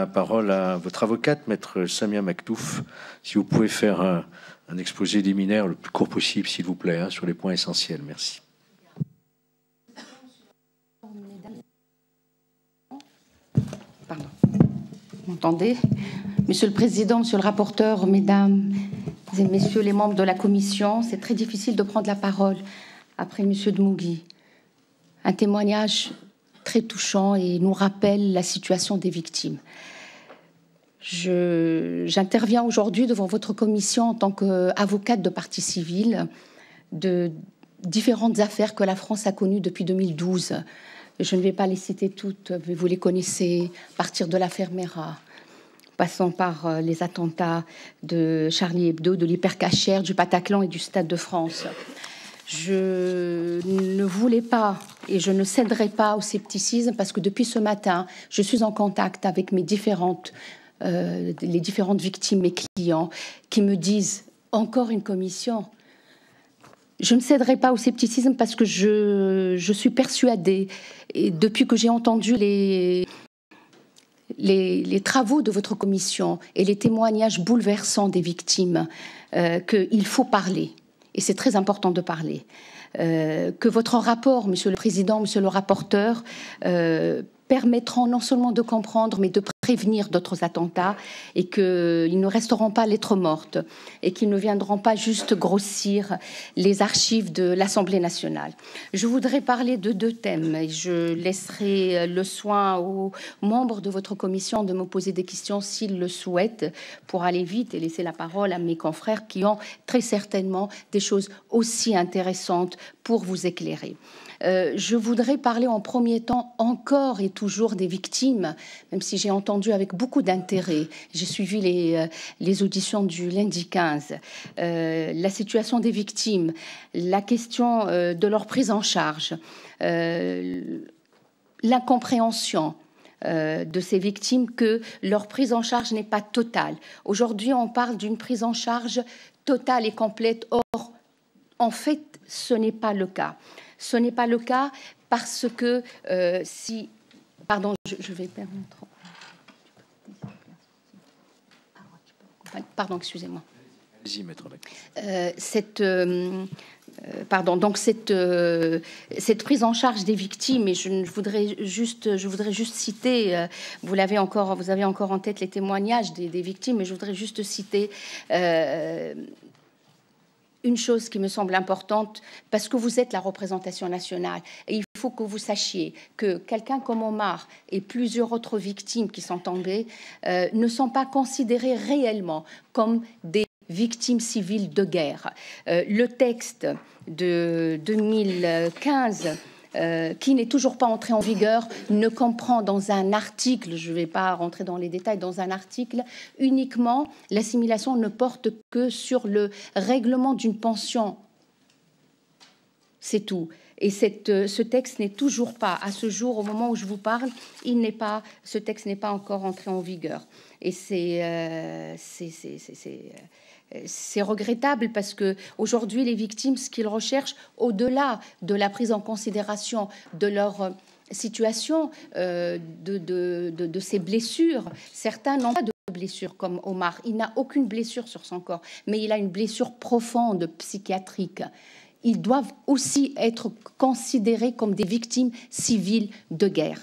La parole à votre avocate, maître Samia Maktouf. Si vous pouvez faire un, exposé liminaire le plus court possible, s'il vous plaît, hein, sur les points essentiels. Merci. Pardon. Vous m'entendez Monsieur le Président, Monsieur le rapporteur, Mesdames et Messieurs les membres de la Commission, c'est très difficile de prendre la parole après Monsieur de Mougui. Un témoignage très touchant et nous rappelle la situation des victimes. J'interviens aujourd'hui devant votre commission en tant qu'avocate de partie civile de différentes affaires que la France a connues depuis 2012. Je ne vais pas les citer toutes, mais vous les connaissez, partir de l'affaire Mera, passant par euh, les attentats de Charlie Hebdo, de l'hypercachère, du Pataclan et du Stade de France. Je je ne voulais pas et je ne céderai pas au scepticisme parce que depuis ce matin, je suis en contact avec mes différentes, euh, les différentes victimes, mes clients, qui me disent encore une commission. Je ne céderai pas au scepticisme parce que je, suis persuadée, depuis que j'ai entendu les, les, travaux de votre commission et les témoignages bouleversants des victimes, euh, qu'il faut parler et c'est très important de parler. Euh, que votre rapport, Monsieur le Président, Monsieur le rapporteur, euh, permettront non seulement de comprendre, mais de prévenir d'autres attentats et qu'ils ne resteront pas lettre morte et qu'ils ne viendront pas juste grossir les archives de l'Assemblée nationale. Je voudrais parler de deux thèmes et je laisserai le soin aux membres de votre commission de me poser des questions s'ils le souhaitent pour aller vite et laisser la parole à mes confrères qui ont très certainement des choses aussi intéressantes pour vous éclairer. Euh, je voudrais parler en premier temps encore et toujours des victimes, même si j'ai entendu avec beaucoup d'intérêt. J'ai suivi les, euh, les, auditions du lundi 15, euh, la situation des victimes, la question euh, de leur prise en charge, l'incompréhension de ces victimes que leur prise en charge n'est pas totale. Aujourd'hui, on parle d'une prise en charge totale et complète. Or, en fait, ce n'est pas le cas. Ce n'est pas le cas parce que si... Pardon, je, vais perdre Pardon, excusez-moi. Euh, cette, euh, euh, pardon, donc cette, cette prise en charge des victimes, et je, voudrais juste, je voudrais juste citer, vous l'avez encore, vous avez encore en tête les témoignages des, des victimes, mais je voudrais juste citer une chose qui me semble importante, parce que vous êtes la représentation nationale, et faut que vous sachiez que quelqu'un comme Omar et plusieurs autres victimes qui sont tombées euh, ne sont pas considérées réellement comme des victimes civiles de guerre. Euh, le texte de 2015 euh, qui n'est toujours pas entré en vigueur, ne comprend dans un article, je ne vais pas rentrer dans les détails, dans un article, uniquement l'assimilation ne porte que sur le règlement d'une pension. C'est tout. Et euh, ce texte n'est toujours pas, à ce jour, au moment où je vous parle, il n'est pas, ce texte n'est pas encore entré en vigueur. Et c'est, euh, euh, regrettable parce que aujourd'hui, les victimes, ce qu'ils recherchent, au-delà de la prise en considération de leur situation, de, de, ces blessures, certains n'ont pas de blessures comme Omar. Il n'a aucune blessure sur son corps, mais il a une blessure profonde psychiatrique ils doivent aussi être considérés comme des victimes civiles de guerre.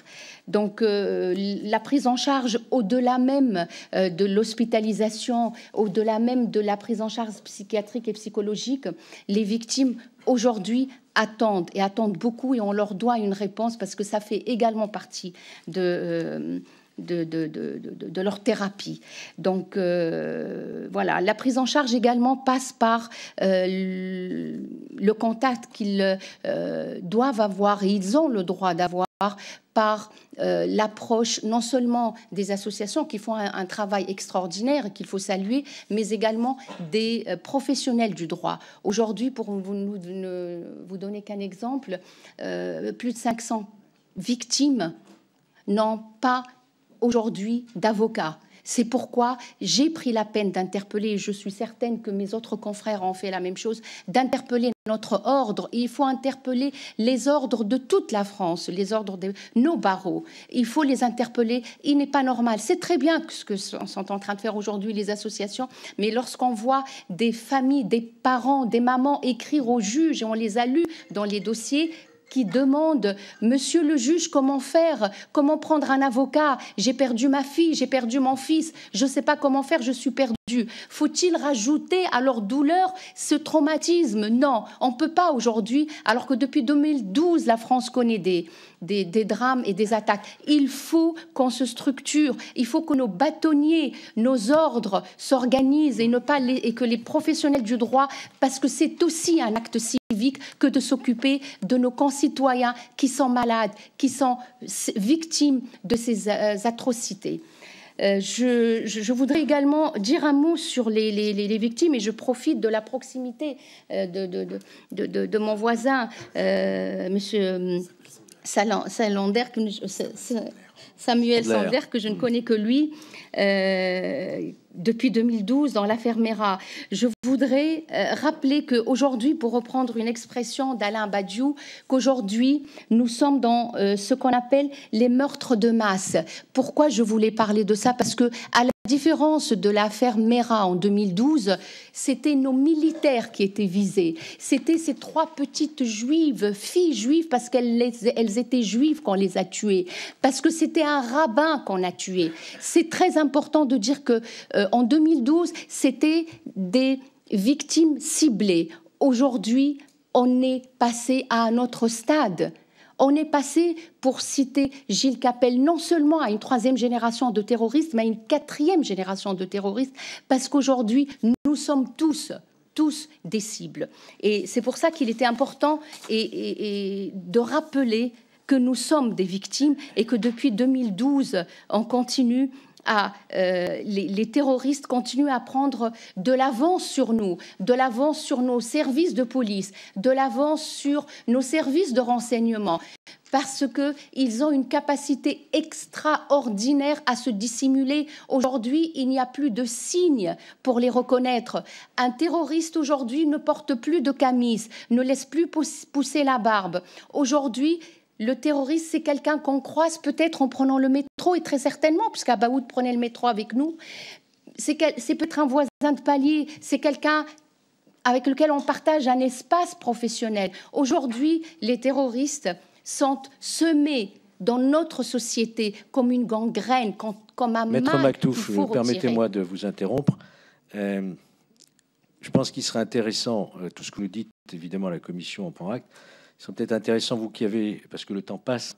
Donc euh, la prise en charge au-delà même euh, de l'hospitalisation, au-delà même de la prise en charge psychiatrique et psychologique, les victimes aujourd'hui attendent et attendent beaucoup et on leur doit une réponse parce que ça fait également partie de... Euh, de, de, leur thérapie. Donc euh, voilà, la prise en charge également passe par euh, le contact qu'ils euh, doivent avoir et ils ont le droit d'avoir par l'approche non seulement des associations qui font un, travail extraordinaire et qu'il faut saluer, mais également des professionnels du droit. Aujourd'hui, pour vous, ne, vous donner qu'un exemple, plus de 500 victimes n'ont pas aujourd'hui d'avocats. C'est pourquoi j'ai pris la peine d'interpeller, je suis certaine que mes autres confrères ont fait la même chose, d'interpeller notre ordre. il faut interpeller les ordres de toute la France, les ordres de nos barreaux. Il faut les interpeller. Il n'est pas normal. C'est très bien ce que sont en train de faire aujourd'hui les associations, mais lorsqu'on voit des familles, des parents, des mamans écrire au juges, et on les a lus dans les dossiers, qui demandent Monsieur le juge, comment faire Comment prendre un avocat J'ai perdu ma fille, j'ai perdu mon fils, je ne sais pas comment faire, je suis perdu. Faut-il rajouter à leur douleur ce traumatisme Non, on ne peut pas aujourd'hui, alors que depuis 2012, la France connaît des, des, drames et des attaques. Il faut qu'on se structure, il faut que nos bâtonniers, nos ordres s'organisent et, ne pas et que les professionnels du droit, parce que c'est aussi un acte civil, que de s'occuper de nos concitoyens qui sont malades, qui sont victimes de ces euh, atrocités. Euh, je, voudrais également dire un mot sur les, victimes et je profite de la proximité euh, de, de, mon voisin, euh, monsieur Samuel Sander, que je ne mm. connais que lui euh, depuis 2012 dans l'affaire Mera. Je voudrais euh, rappeler qu'aujourd'hui, pour reprendre une expression d'Alain Badiou, qu'aujourd'hui, nous sommes dans euh, ce qu'on appelle les meurtres de masse. Pourquoi je voulais parler de ça Parce que la différence de l'affaire Mera en 2012, c'était nos militaires qui étaient visés. C'était ces trois petites juives, filles juives, parce qu'elles étaient juives qu'on les a tuées, parce que c'était un rabbin qu'on a tué. C'est très important de dire que euh, en 2012, c'était des victimes ciblées. Aujourd'hui, on est passé à un autre stade. On est passé, pour citer Gilles Capel, non seulement à une troisième génération de terroristes, mais à une quatrième génération de terroristes, parce qu'aujourd'hui, nous sommes tous tous des cibles. Et c'est pour ça qu'il était important et, de rappeler que nous sommes des victimes et que depuis 2012, on continue à euh, les, terroristes continuent à prendre de l'avance sur nous, de l'avance sur nos services de police, de l'avance sur nos services de renseignement, parce qu'ils ont une capacité extraordinaire à se dissimuler. Aujourd'hui, il n'y a plus de signes pour les reconnaître. Un terroriste aujourd'hui ne porte plus de camise, ne laisse plus pousser la barbe. Aujourd'hui, le terroriste, c'est quelqu'un qu'on croise peut-être en prenant le métro, et très certainement, puisqu'Abaoud prenait le métro avec nous. C'est peut-être un voisin de palier, c'est quelqu'un avec lequel on partage un espace professionnel. Aujourd'hui, les terroristes sont semés dans notre société comme une gangrène, comme, un Maître Mactouf, permettez-moi de vous interrompre. Euh, je pense qu'il serait intéressant, euh, tout ce que vous dites, évidemment, la commission en prend acte, peut-être intéressant, vous qui avez, parce que le temps passe,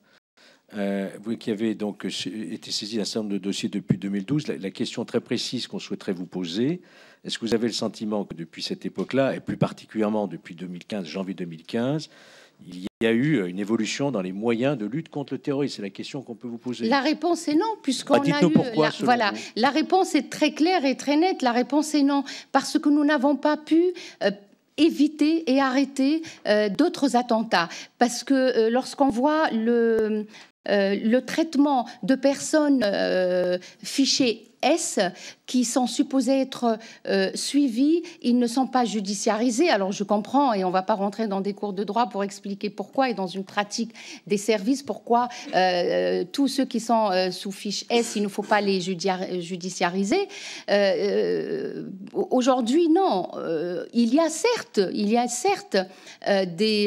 euh, vous qui avez donc euh, été saisi d'un certain nombre de dossiers depuis 2012, la, question très précise qu'on souhaiterait vous poser, est-ce que vous avez le sentiment que depuis cette époque-là, et plus particulièrement depuis 2015, janvier 2015, il y a eu euh, une évolution dans les moyens de lutte contre le terrorisme C'est la question qu'on peut vous poser. La réponse est non, puisqu'on ah, a eu. Pourquoi, voilà, la réponse est très claire et très nette. La réponse est non, parce que nous n'avons pas pu éviter et arrêter euh, d'autres attentats. Parce que euh, lorsqu'on voit euh, le traitement de personnes fichées S qui sont supposés être euh, suivis, ils ne sont pas judiciarisés. Alors je comprends, et on ne va pas rentrer dans des cours de droit pour expliquer pourquoi, et dans une pratique des services, pourquoi euh, euh, tous ceux qui sont sous fiche S, il ne faut pas les judiciariser. Aujourd'hui, non. il y a certes, il y a certes des,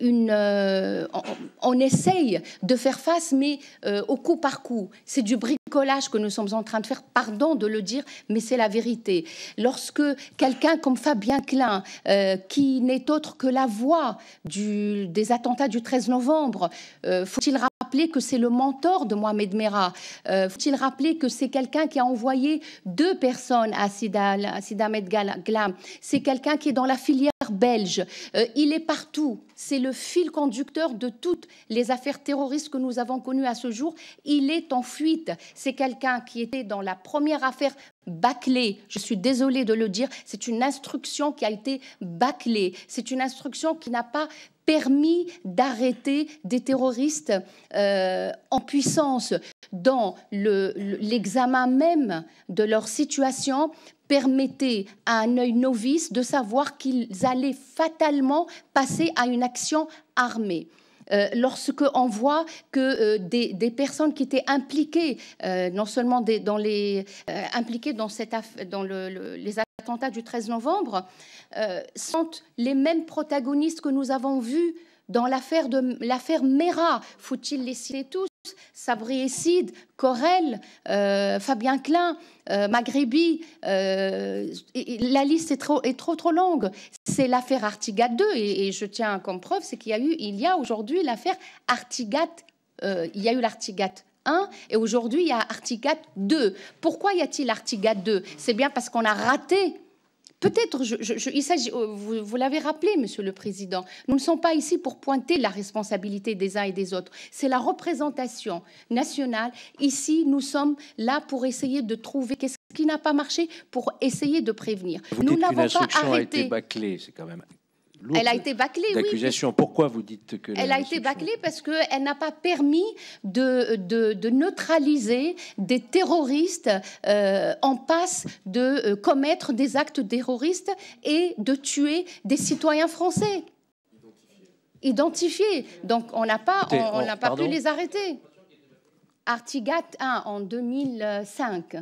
une, on, essaye de faire face, mais au coup par coup, c'est du bricolage collage que nous sommes en train de faire, pardon de le dire, mais c'est la vérité. Lorsque quelqu'un comme Fabien Klein, euh, qui n'est autre que la voix du, des attentats du 13 novembre, euh, faut-il rappeler que c'est le mentor de Mohamed Merah euh, Faut-il rappeler que c'est quelqu'un qui a envoyé deux personnes à Sida, Glam C'est quelqu'un qui est dans la filière belge. il est partout. C'est le fil conducteur de toutes les affaires terroristes que nous avons connues à ce jour. Il est en fuite. C'est quelqu'un qui était dans la première affaire bâclée. Je suis désolée de le dire. C'est une instruction qui a été bâclée. C'est une instruction qui n'a pas permis d'arrêter des terroristes euh, en puissance dans l'examen même de leur situation permettait à un œil novice de savoir qu'ils allaient fatalement passer à une action armée. Lorsqu'on euh, lorsque on voit que euh, des, personnes qui étaient impliquées, euh, non seulement dans les impliquées dans, les attentats du 13 novembre, sont les mêmes protagonistes que nous avons vus dans l'affaire Mera, faut-il les citer tous Sabri Essid, Corel, euh, Fabien Klein, euh, Maghrebi, euh, la liste est trop, est trop, trop longue. C'est l'affaire Artigat 2, et, je tiens comme preuve, c'est qu'il y a eu, il y a aujourd'hui l'affaire Artigat, il y a eu l'Artigat 1, et aujourd'hui il y a Artigat 2. Pourquoi y a-t-il Artigat 2 C'est bien parce qu'on a raté Peut-être, il s'agit, oh, vous, l'avez rappelé, Monsieur le Président, nous ne sommes pas ici pour pointer la responsabilité des uns et des autres. C'est la représentation nationale. Ici, nous sommes là pour essayer de trouver qu'est-ce qui n'a pas marché, pour essayer de prévenir. nous n'avons pas arrêté. c'est quand même elle a été bâclée, oui. Pourquoi vous dites que... Elle a été bâclée parce qu'elle n'a pas permis de, neutraliser des terroristes euh, en passe de euh, commettre des actes terroristes et de tuer des citoyens français. Identifiés. Donc on n'a pas, on, pu les arrêter. Artigat 1 en 2005.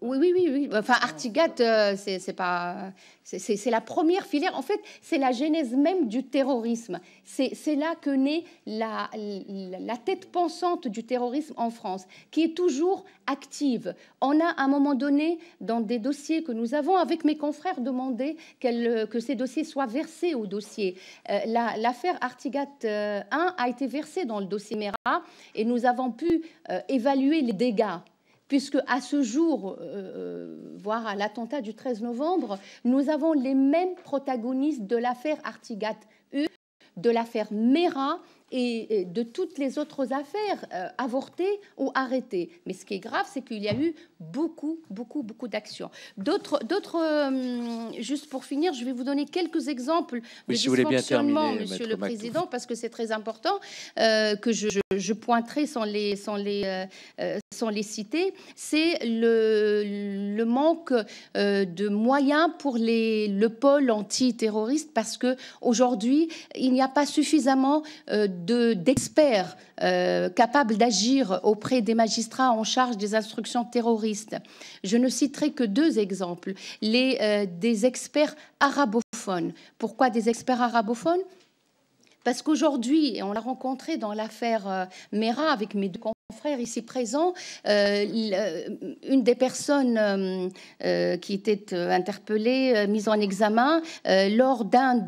Oui, oui, oui, Enfin, Artigat, euh, c'est pas, c'est la première filière. En fait, c'est la genèse même du terrorisme. C'est là que naît la, tête pensante du terrorisme en France, qui est toujours active. On a à un moment donné, dans des dossiers que nous avons avec mes confrères, demandé que ces dossiers soient versés au dossier. Euh, l'affaire Artigat 1 euh, a été versée dans le dossier Mera, et nous avons pu évaluer les dégâts puisque à ce jour, euh, euh, voire à l'attentat du 13 novembre, nous avons les mêmes protagonistes de l'affaire Artigat U, de l'affaire Mera et, de toutes les autres affaires euh, avortées ou arrêtées. Mais ce qui est grave, c'est qu'il y a eu beaucoup, beaucoup, beaucoup d'actions. D'autres, d'autres euh, juste pour finir, je vais vous donner quelques exemples oui, de bien terminer, Monsieur le Président, parce que c'est très important euh, que je, pointerai sans les, sans les, les citer. C'est le, le manque de moyens pour les, le pôle antiterroriste, parce que aujourd'hui, il n'y a pas suffisamment de d'experts euh, capables d'agir auprès des magistrats en charge des instructions terroristes. Je ne citerai que deux exemples. Les, euh, des experts arabophones. Pourquoi des experts arabophones parce qu'aujourd'hui, on l'a rencontré dans l'affaire euh, Mera avec mes deux ici présent, euh, euh, une des personnes euh, qui était interpellée, mise en examen, lors d'une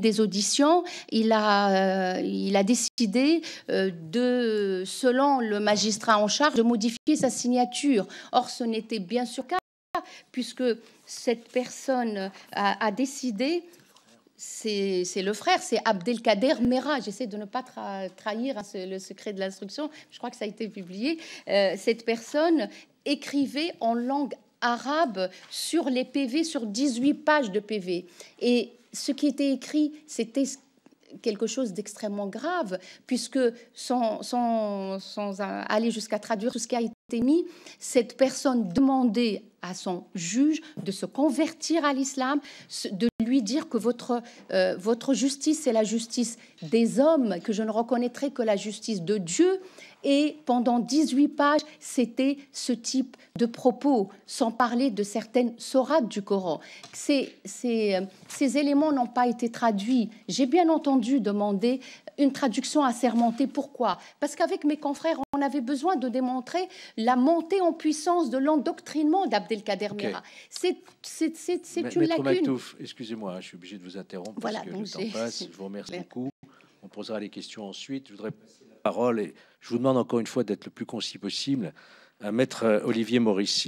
des, auditions, il a, il a décidé de, selon le magistrat en charge, de modifier sa signature. Or, ce n'était bien sûr cas puisque cette personne a, a décidé c'est le frère, c'est Abdelkader Mera. J'essaie de ne pas trahir hein, le secret de l'instruction. Je crois que ça a été publié. Euh, cette personne écrivait en langue arabe sur les PV, sur 18 pages de PV. Et ce qui était écrit, c'était quelque chose d'extrêmement grave, puisque sans, aller jusqu'à traduire tout ce qui a été cette personne demandait à son juge de se convertir à l'islam, de lui dire que votre, euh, justice est la justice des hommes, que je ne reconnaîtrai que la justice de Dieu. Et pendant 18 pages, c'était ce type de propos, sans parler de certaines sorates du Coran. Ces, éléments n'ont pas été traduits. J'ai bien entendu demander une traduction assermentée. Pourquoi Parce qu'avec mes confrères, on avait besoin de démontrer la montée en puissance de l'endoctrinement d'Abdelkader okay. C'est une lacune. excusez-moi, hein, je suis obligé de vous interrompre voilà, parce que passe. Je vous remercie beaucoup. On posera les questions ensuite. Je voudrais passer la parole et je vous demande encore une fois d'être le plus concis possible à Maître euh, Olivier Maurici.